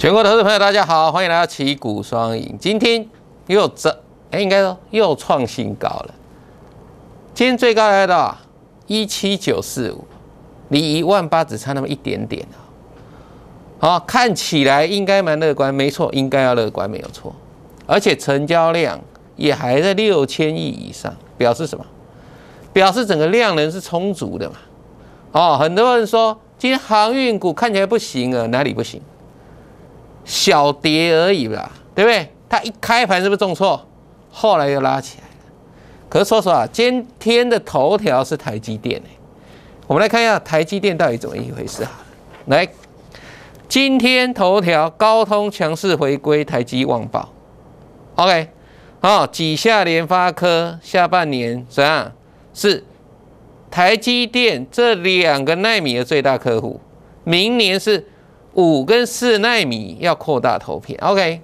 全国投资朋友，大家好，欢迎来到奇股双赢。今天又这，哎，应该说又创新高了。今天最高来到一七九四五，离一万八只差那么一点点啊。好，看起来应该蛮乐观，没错，应该要乐观没有错。而且成交量也还在六千亿以上，表示什么？表示整个量能是充足的嘛。哦，很多人说今天航运股看起来不行啊，哪里不行？小跌而已吧，对不对？它一开盘是不是重挫？后来又拉起来了。可是说实话，今天的头条是台积电哎。我们来看一下台积电到底怎么一回事啊？来，今天头条，高通强势回归，台积旺宝。OK，好，几下联发科，下半年怎样？是台积电这两个奈米的最大客户，明年是。五跟四纳米要扩大投片，OK？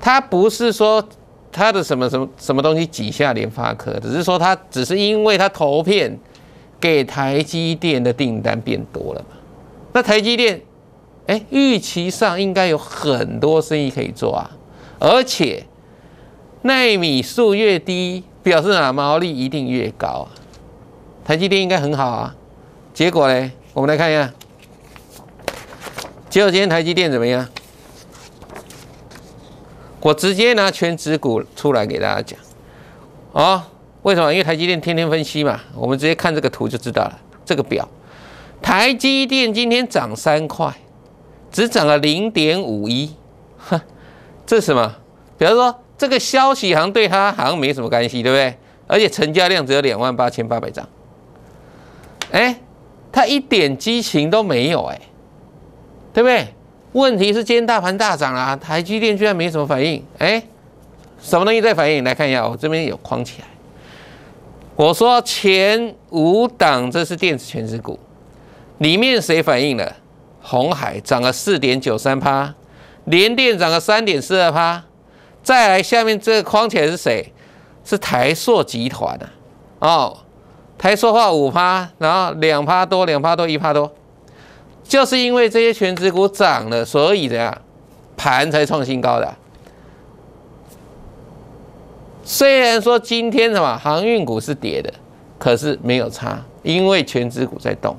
它不是说它的什么什么什么东西挤下联发科，只是说它只是因为它投片给台积电的订单变多了嘛。那台积电，哎，预期上应该有很多生意可以做啊。而且纳米数越低，表示啊毛利一定越高啊。台积电应该很好啊。结果呢，我们来看一下。结果今天台积电怎么样？我直接拿全指股出来给大家讲，啊，为什么？因为台积电天天分析嘛，我们直接看这个图就知道了。这个表，台积电今天涨三块，只涨了零点五一，哈，这是什么？比方说这个消息好像对它好像没什么关系，对不对？而且成交量只有两万八千八百张，哎，它一点激情都没有，哎。对不对？问题是今天大盘大涨啊，台积电居然没什么反应。哎，什么东西在反应？来看一下，我这边有框起来。我说前五档这是电子全职股，里面谁反应了？红海涨了四点九三趴，联电涨了三点四二趴。再来下面这个框起来是谁？是台硕集团啊。哦，台硕话五趴，然后两趴多，两趴多，一趴多。就是因为这些全职股涨了，所以怎样盘才创新高的？虽然说今天什么航运股是跌的，可是没有差，因为全职股在动，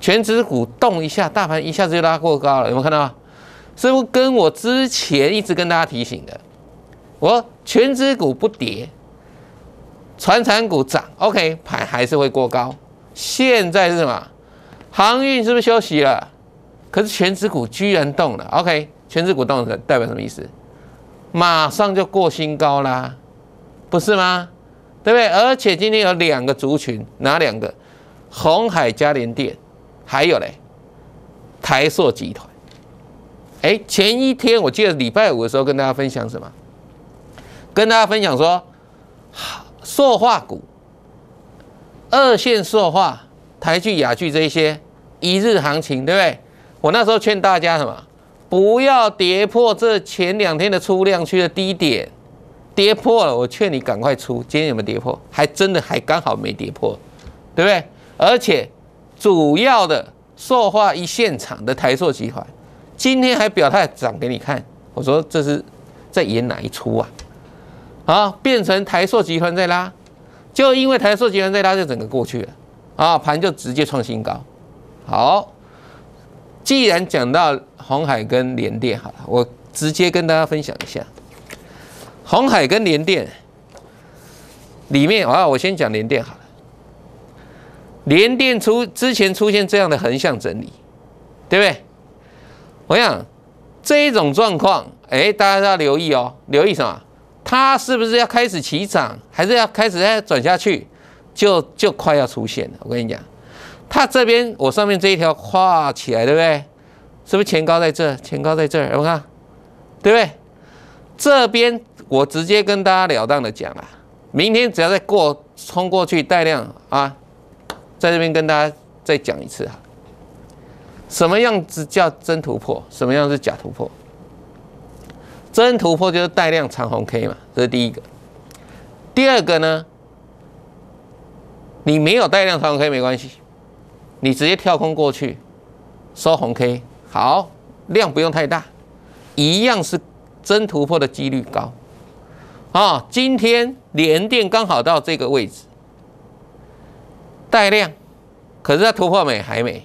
全职股动一下，大盘一下子就拉过高了。有没有看到？不是跟我之前一直跟大家提醒的，我全职股不跌，船产股涨，OK，盘还是会过高。现在是什么？航运是不是休息了？可是全指股居然动了。OK，全指股动了代表什么意思？马上就过新高啦，不是吗？对不对？而且今天有两个族群，哪两个？红海、嘉联电，还有嘞台塑集团。哎，前一天我记得礼拜五的时候跟大家分享什么？跟大家分享说塑化股、二线塑化、台剧、雅剧这一些。一日行情对不对？我那时候劝大家什么，不要跌破这前两天的出量区的低点，跌破了，我劝你赶快出。今天有没有跌破？还真的还刚好没跌破，对不对？而且主要的塑化一现场的台塑集团，今天还表态涨给你看，我说这是在演哪一出啊？啊，变成台塑集团在拉，就因为台塑集团在拉，就整个过去了啊，盘就直接创新高。好，既然讲到红海跟联电，好了，我直接跟大家分享一下红海跟联电里面啊，我先讲联电好了。联电出之前出现这样的横向整理，对不对？我想这一种状况，哎，大家要留意哦，留意什么？它是不是要开始起涨，还是要开始哎转下去？就就快要出现了，我跟你讲。它这边我上面这一条画起来，对不对？是不是前高在这？前高在这，我看，对不对？这边我直接跟大家了当的讲啊，明天只要再过冲过去带量啊，在这边跟大家再讲一次啊，什么样子叫真突破？什么样是假突破？真突破就是带量长红 K 嘛，这是第一个。第二个呢，你没有带量长红 K 没关系。你直接跳空过去收红 K，好量不用太大，一样是真突破的几率高。啊，今天连电刚好到这个位置带量，可是它突破没还没，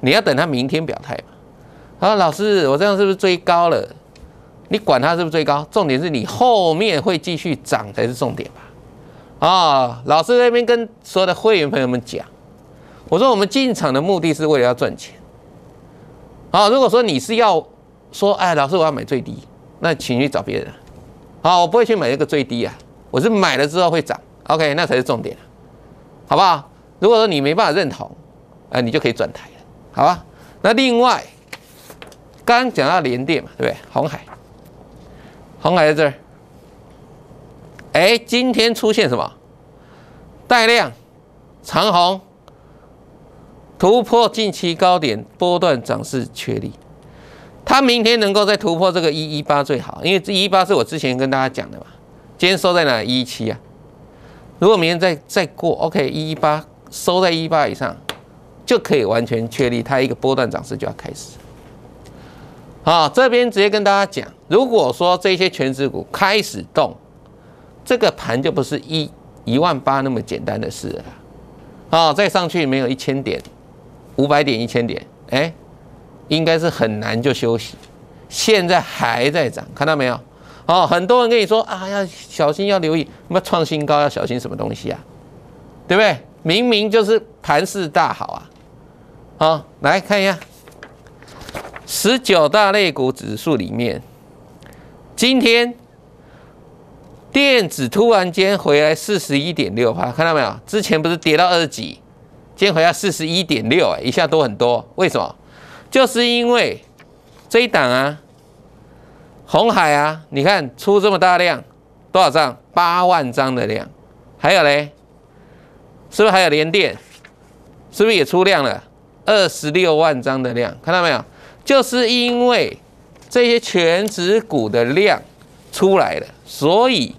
你要等它明天表态嘛。啊，老师，我这样是不是追高了？你管它是不是追高，重点是你后面会继续涨才是重点吧。啊，老师那边跟所有的会员朋友们讲。我说我们进场的目的是为了要赚钱。好，如果说你是要说，哎，老师我要买最低，那请去找别人。好，我不会去买一个最低啊，我是买了之后会涨。OK，那才是重点，好不好？如果说你没办法认同，哎，你就可以转台，好吧？那另外，刚刚讲到联电嘛，对不对？红海，红海在这儿。哎，今天出现什么？带量长虹。突破近期高点，波段涨势确立。它明天能够再突破这个一一八最好，因为一一八是我之前跟大家讲的嘛。今天收在哪一一七啊？如果明天再再过，OK，一一八收在一一八以上，就可以完全确立它一个波段涨势就要开始。好，这边直接跟大家讲，如果说这些全指股开始动，这个盘就不是一一万八那么简单的事了。好，再上去没有一千点。五百点一千点，哎，应该是很难就休息。现在还在涨，看到没有？哦，很多人跟你说啊，要小心，要留意。那么创新高要小心什么东西啊？对不对？明明就是盘势大好啊！哦，来看一下，十九大类股指数里面，今天电子突然间回来四十一点六哈，看到没有？之前不是跌到二十几？先回到四十一点六哎，一下多很多，为什么？就是因为这一档啊，红海啊，你看出这么大量，多少张？八万张的量，还有嘞，是不是还有联电？是不是也出量了？二十六万张的量，看到没有？就是因为这些全值股的量出来了，所以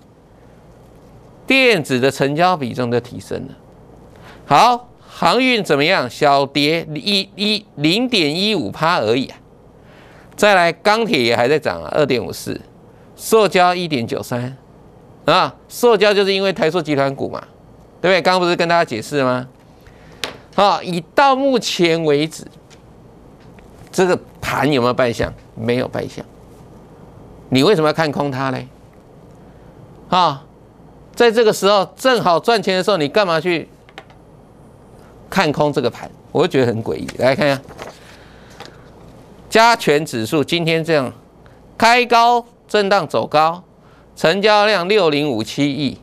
电子的成交比重就提升了。好。航运怎么样？小跌一一零点一五趴而已啊！再来，钢铁也还在涨，二点五四，塑胶一点九三啊！塑胶就是因为台塑集团股嘛，对不对？刚刚不是跟大家解释吗？好，以到目前为止，这个盘有没有败相？没有败相。你为什么要看空它嘞？啊，在这个时候正好赚钱的时候，你干嘛去？看空这个盘，我就觉得很诡异。来看一下加权指数，今天这样开高震荡走高，成交量六零五七亿，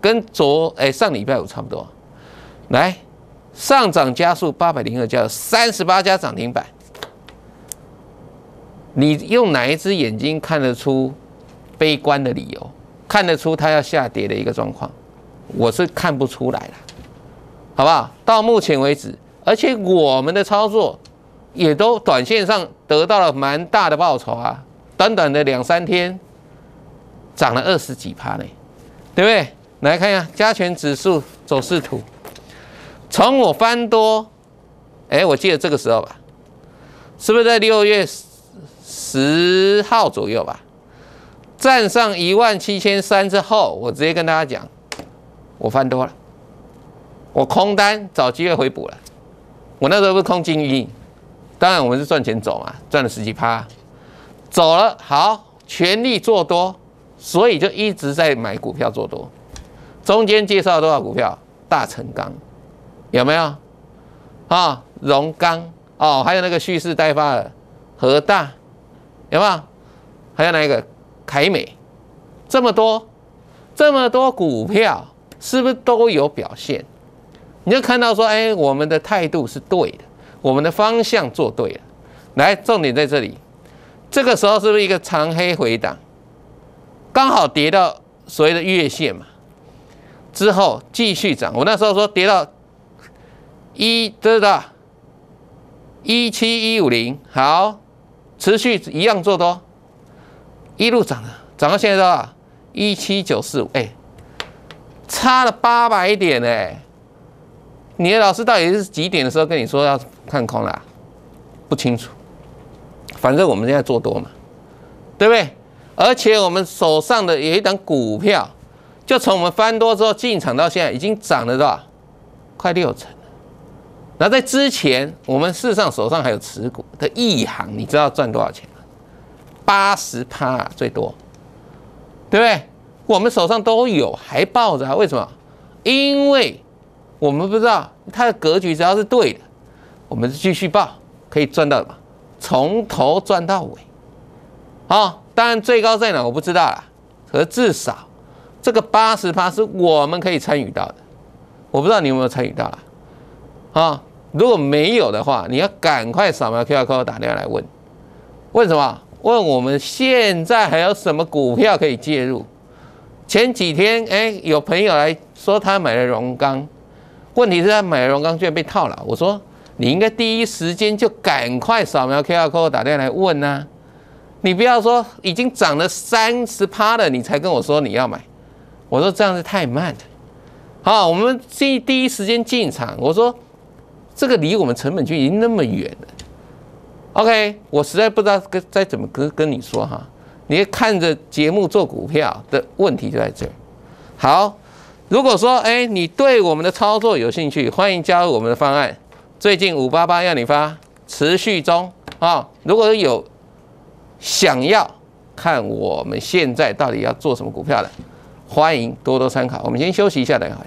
跟昨哎上礼拜五差不多。来上涨加速八百零二家，三十八家涨停板。你用哪一只眼睛看得出悲观的理由？看得出它要下跌的一个状况，我是看不出来的。好不好？到目前为止，而且我们的操作也都短线上得到了蛮大的报酬啊！短短的两三天，涨了二十几趴呢，对不对？来看一下加权指数走势图，从我翻多，哎，我记得这个时候吧，是不是在六月十号左右吧？站上一万七千三之后，我直接跟大家讲，我翻多了。我空单找机会回补了。我那时候不是空金一，当然我们是赚钱走嘛，赚了十几趴，走了好，全力做多，所以就一直在买股票做多。中间介绍多少股票？大成钢有没有？啊，荣钢哦，还有那个蓄势待发的和大有没有？还有哪一个？凯美，这么多，这么多股票是不是都有表现？你就看到说，哎，我们的态度是对的，我们的方向做对了。来，重点在这里，这个时候是不是一个长黑回档，刚好跌到所谓的月线嘛？之后继续涨，我那时候说跌到一，知道一七一五零，好，持续一样做多，一路涨啊，涨到现在多少？一七九四五，哎，差了八百点哎。你的老师到底是几点的时候跟你说要看空了？不清楚。反正我们现在做多嘛，对不对？而且我们手上的有一档股票，就从我们翻多之后进场到现在，已经涨了多少？快六成。那在之前，我们事实上手上还有持股的一行，你知道赚多少钱吗？八十趴最多，对不对？我们手上都有，还抱着啊？为什么？因为。我们不知道它的格局，只要是对的，我们继续报可以赚到什么？从头赚到尾啊！当然最高在哪我不知道了，可是至少这个八十八是我们可以参与到的。我不知道你有没有参与到了啊？如果没有的话，你要赶快扫描 Q Q 打电话来问，问什么？问我们现在还有什么股票可以介入？前几天哎，有朋友来说他买了荣钢。问题是买了荣钢券被套了。我说你应该第一时间就赶快扫描 QR code 打电来问呐，你不要说已经涨了三十趴了，你才跟我说你要买。我说这样子太慢了。好，我们第第一时间进场。我说这个离我们成本区已经那么远了。OK，我实在不知道该再怎么跟跟你说哈。你看着节目做股票的问题就在这。好。如果说哎，你对我们的操作有兴趣，欢迎加入我们的方案。最近五八八要你发，持续中啊！如果有想要看我们现在到底要做什么股票的，欢迎多多参考。我们先休息一下，等会。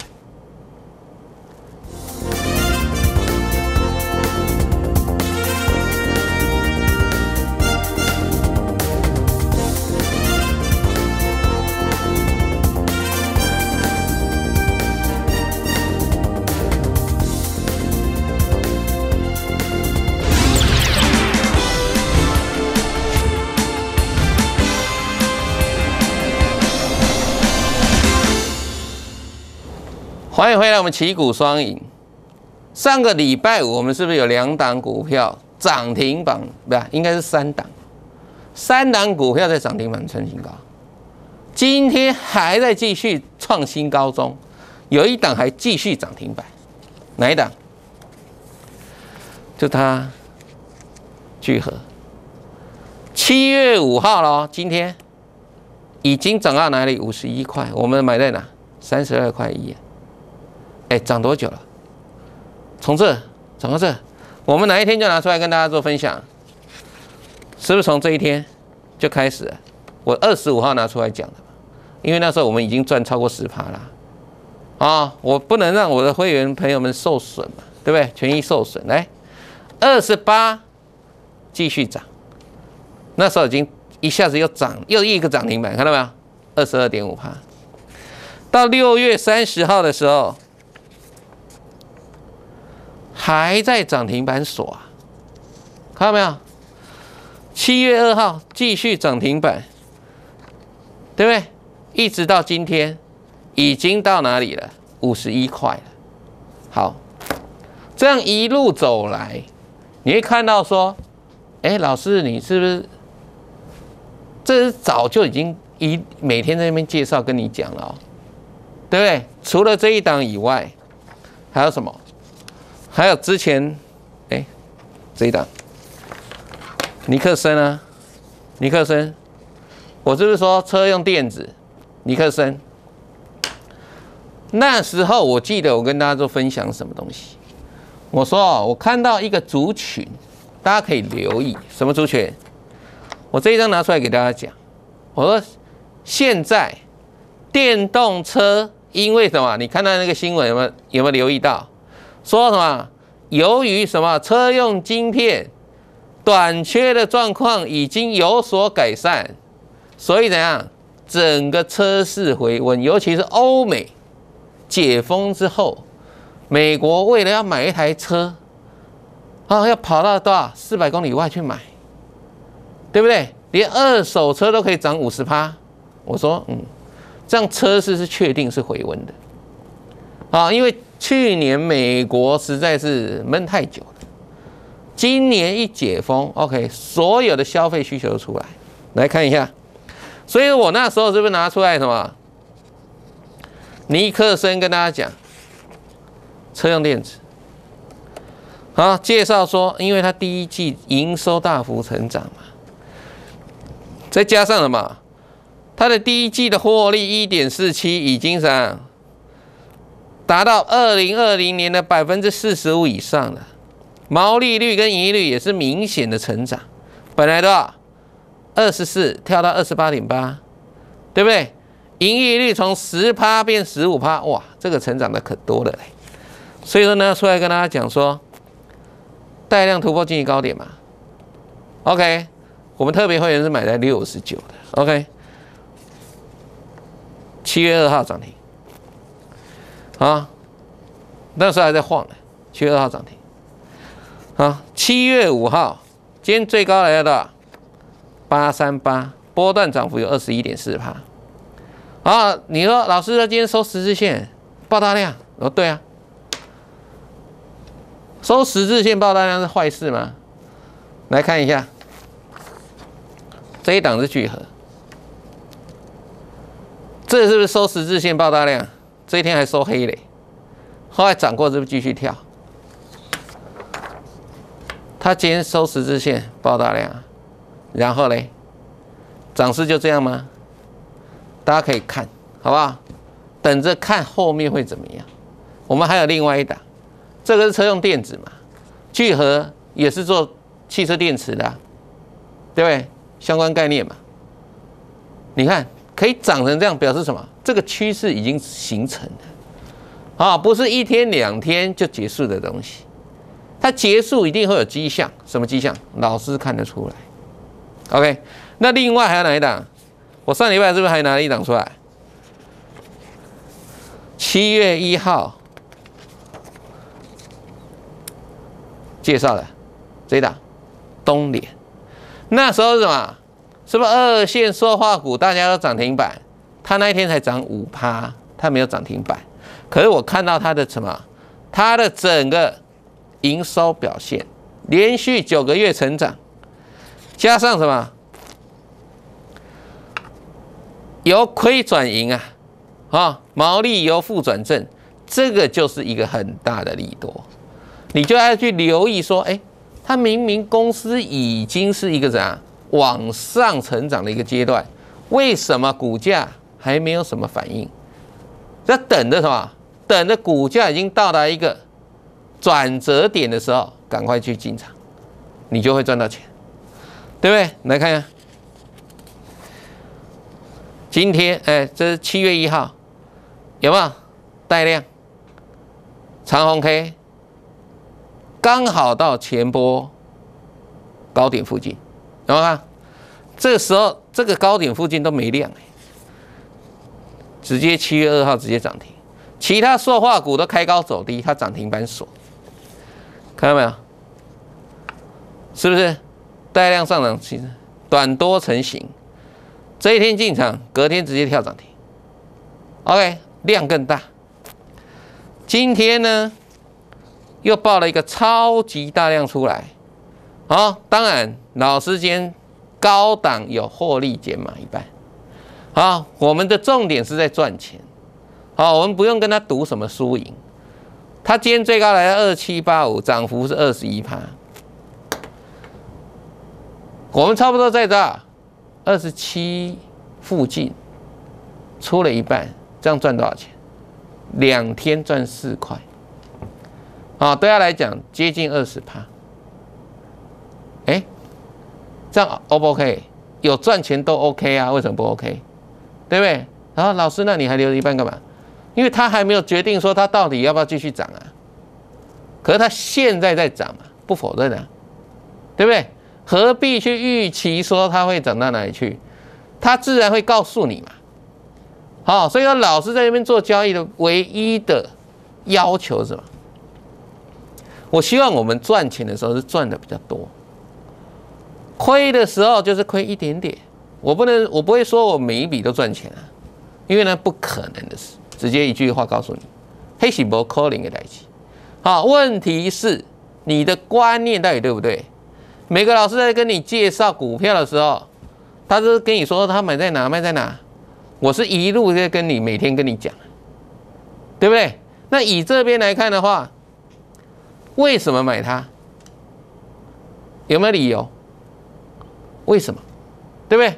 欢迎回来，我们旗鼓双赢。上个礼拜五，我们是不是有两档股票涨停板？不，应该是三档，三档股票在涨停板创新高。今天还在继续创新高中，有一档还继续涨停板，哪一档？就它，聚合。七月五号喽，今天已经涨到哪里？五十一块，我们买在哪？三十二块一啊。哎，涨多久了？从这涨到这，我们哪一天就拿出来跟大家做分享？是不是从这一天就开始？我二十五号拿出来讲的，因为那时候我们已经赚超过十趴了，啊，我不能让我的会员朋友们受损嘛，对不对？权益受损。来，二十八继续涨，那时候已经一下子又涨，又一个涨停板，看到没有？二十二点五趴，到六月三十号的时候。还在涨停板耍，看到没有？七月二号继续涨停板，对不对？一直到今天，已经到哪里了？五十一块了。好，这样一路走来，你会看到说，哎，老师，你是不是这是早就已经一每天在那边介绍跟你讲了哦，对不对？除了这一档以外，还有什么？还有之前，哎，这一档尼克森啊，尼克森，我是不是说车用电子尼克森？那时候我记得我跟大家做分享什么东西，我说我看到一个族群，大家可以留意什么族群？我这一张拿出来给大家讲，我说现在电动车因为什么？你看到那个新闻有没有有没有留意到？说什么？由于什么车用晶片短缺的状况已经有所改善，所以怎样整个车市回温，尤其是欧美解封之后，美国为了要买一台车啊，要跑到多少四百公里外去买，对不对？连二手车都可以涨五十趴。我说，嗯，这样车市是确定是回温的啊，因为。去年美国实在是闷太久了，今年一解封，OK，所有的消费需求出来，来看一下。所以我那时候是不是拿出来什么？尼克森跟大家讲，车用电子，好，介绍说，因为它第一季营收大幅成长嘛，再加上了嘛，它的第一季的获利一点四七已经啥？达到二零二零年的百分之四十五以上了，毛利率跟盈利率也是明显的成长，本来多少二十四跳到二十八点八，对不对？盈利率从十趴变十五趴，哇，这个成长的可多了。所以说呢，出来跟大家讲说，带量突破近期高点嘛。OK，我们特别会员是买在六十九的，OK，七月二号涨停。啊，那时候还在晃呢，七月二号涨停。啊，七月五号，今天最高来了，八三八，波段涨幅有二十一点四帕。啊，你说老师，说今天收十字线，爆大量。我说对啊，收十字线爆大量是坏事吗？来看一下，这一档是聚合，这是不是收十字线爆大量？这一天还收黑嘞，后来涨过之后继续跳，它今天收十字线，爆大量，然后嘞，涨势就这样吗？大家可以看好不好？等着看后面会怎么样。我们还有另外一档，这个是车用电子嘛，聚合也是做汽车电池的，对不对？相关概念嘛。你看。可以长成这样，表示什么？这个趋势已经形成了，啊，不是一天两天就结束的东西，它结束一定会有迹象，什么迹象？老师看得出来。OK，那另外还有哪一档？我上礼拜是不是还拿了一档出来？七月一号介绍的这一档，东联，那时候是什么？什么二线说话股，大家都涨停板，它那一天才涨五趴，它没有涨停板。可是我看到它的什么，它的整个营收表现，连续九个月成长，加上什么由亏转盈啊，啊，毛利由负转正，这个就是一个很大的利多。你就要去留意说，哎，它明明公司已经是一个怎啊？往上成长的一个阶段，为什么股价还没有什么反应？在等着什么？等着股价已经到达一个转折点的时候，赶快去进场，你就会赚到钱，对不对？来看一下，今天哎，这是七月一号，有没有带量？长虹 K 刚好到前波高点附近。怎么看？这时候这个高点附近都没量直接七月二号直接涨停，其他塑化股都开高走低，它涨停板锁，看到没有？是不是带量上涨其实短多成型？这一天进场，隔天直接跳涨停。OK，量更大。今天呢，又爆了一个超级大量出来。好，当然，老师间，高档有获利减码一半。好，我们的重点是在赚钱。好，我们不用跟他赌什么输赢。他今天最高来到二七八五，涨幅是二十一趴。我们差不多在这二十七附近出了一半，这样赚多少钱？两天赚四块。好，对他来讲，接近二十趴。这样 OK，不 o 有赚钱都 OK 啊，为什么不 OK？对不对？然后老师，那你还留一半干嘛？因为他还没有决定说他到底要不要继续涨啊。可是他现在在涨嘛，不否认啊，对不对？何必去预期说它会涨到哪里去？他自然会告诉你嘛。好，所以老师在那边做交易的唯一的要求是什么？我希望我们赚钱的时候是赚的比较多。亏的时候就是亏一点点，我不能，我不会说我每一笔都赚钱啊，因为呢不可能的事。直接一句话告诉你，黑喜伯 calling 在一起。好，问题是你的观念到底对不对？每个老师在跟你介绍股票的时候，他是跟你说他买在哪，卖在哪。我是一路在跟你每天跟你讲，对不对？那以这边来看的话，为什么买它？有没有理由？为什么？对不对？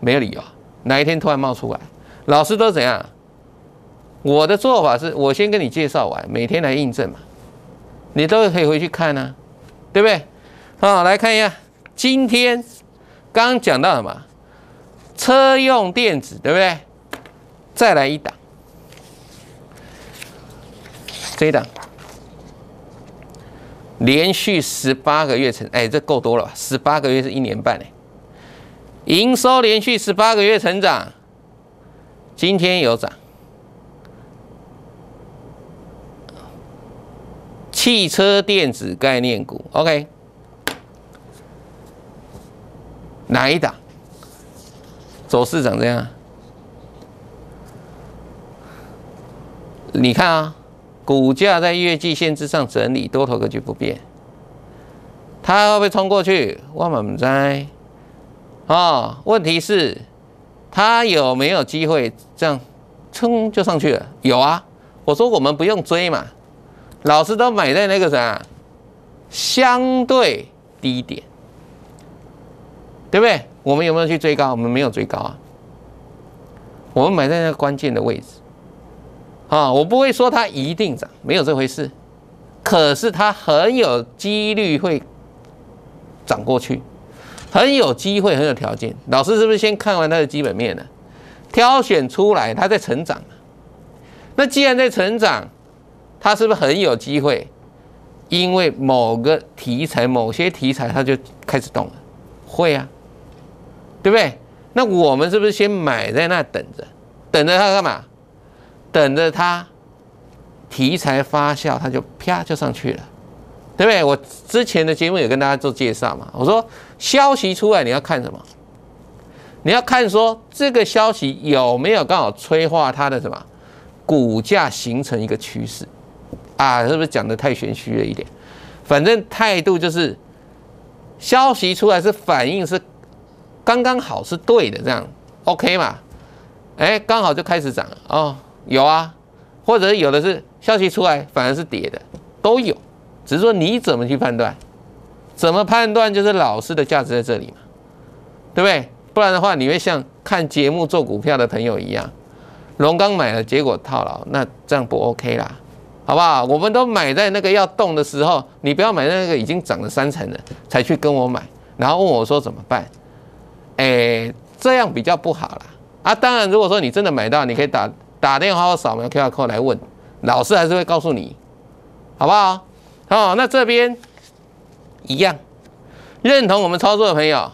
没有理由哪一天突然冒出来，老师都怎样？我的做法是我先跟你介绍完，每天来印证嘛，你都可以回去看啊，对不对？啊，来看一下，今天刚讲到什么？车用电子，对不对？再来一档，这一档。连续十八个月成，哎，这够多了吧？十八个月是一年半嘞。营收连续十八个月成长，今天有涨。汽车电子概念股，OK，哪一档？走势长这样？你看啊。股价在月季线之上整理，多头格局不变。它会不会冲过去？万们不在啊？问题是它有没有机会这样冲就上去了？有啊！我说我们不用追嘛，老师都买在那个啥相对低点，对不对？我们有没有去追高？我们没有追高啊，我们买在那个关键的位置。啊，我不会说它一定涨，没有这回事，可是它很有几率会涨过去，很有机会，很有条件。老师是不是先看完它的基本面呢？挑选出来，它在成长那既然在成长，它是不是很有机会？因为某个题材、某些题材，它就开始动了，会啊，对不对？那我们是不是先买在那等着？等着它干嘛？等着它题材发酵，它就啪就上去了，对不对？我之前的节目有跟大家做介绍嘛？我说消息出来你要看什么？你要看说这个消息有没有刚好催化它的什么股价形成一个趋势啊？是不是讲的太玄虚了一点？反正态度就是消息出来是反应是刚刚好是对的这样 OK 嘛？哎，刚好就开始涨哦，有啊，或者有的是消息出来反而是跌的，都有，只是说你怎么去判断？怎么判断就是老师的价值在这里嘛，对不对？不然的话，你会像看节目做股票的朋友一样，龙刚买了结果套牢，那这样不 OK 啦，好不好？我们都买在那个要动的时候，你不要买那个已经涨了三成了才去跟我买，然后问我说怎么办？哎，这样比较不好啦。啊。当然，如果说你真的买到，你可以打。打电话或扫描 QR code 来问老师，还是会告诉你，好不好？好，那这边一样，认同我们操作的朋友，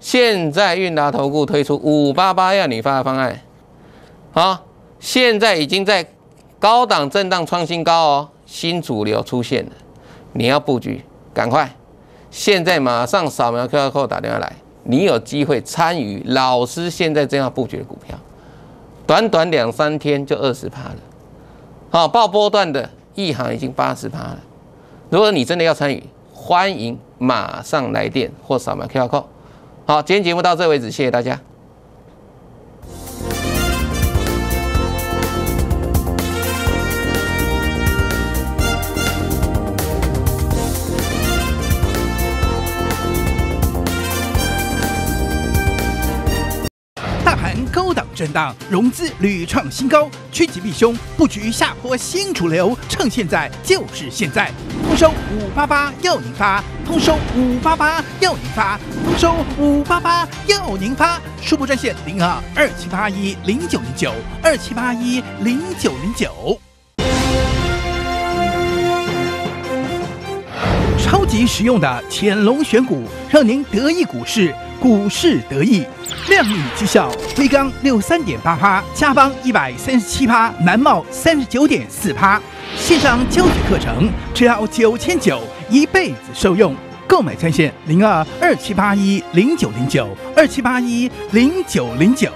现在运达投顾推出五八八让你发的方案，啊，现在已经在高档震荡创新高哦，新主流出现了，你要布局，赶快，现在马上扫描 QR code 打电话来，你有机会参与老师现在正要布局的股票。短短两三天就二十趴了，好报波段的一行已经八十趴了。如果你真的要参与，欢迎马上来电或扫描 QR Code。好，今天节目到这为止，谢谢大家。震荡融资屡创新高，趋吉避凶，布局下坡新主流，趁现在就是现在。通收五八八要您发，通收五八八要您发，通收五八八要您发。初步专线零二二七八一零九零九二七八一零九零九。超级实用的潜龙选股，让您得意股市。股市得意，靓丽绩效，威刚六三点八趴，嘉邦一百三十七趴，南茂三十九点四趴。线上教学课程只要九千九，一辈子受用。购买专线零二二七八一零九零九二七八一零九零九。